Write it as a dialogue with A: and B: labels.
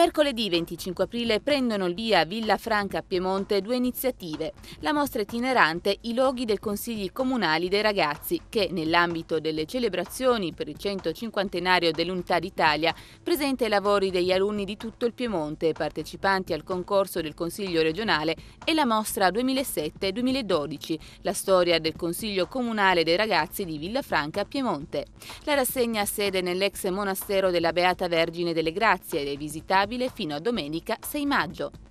A: mercoledì 25 aprile prendono il via Villa Franca a Piemonte due iniziative. La mostra itinerante I loghi dei consigli comunali dei ragazzi, che nell'ambito delle celebrazioni per il 150 dell'Unità d'Italia presenta i lavori degli alunni di tutto il Piemonte, partecipanti al concorso del Consiglio regionale, e la mostra 2007-2012, la storia del Consiglio comunale dei ragazzi di Villa Franca a Piemonte. La rassegna ha sede nell'ex monastero della Beata Vergine delle Grazie ed è visitabile stabile fino a domenica 6 maggio.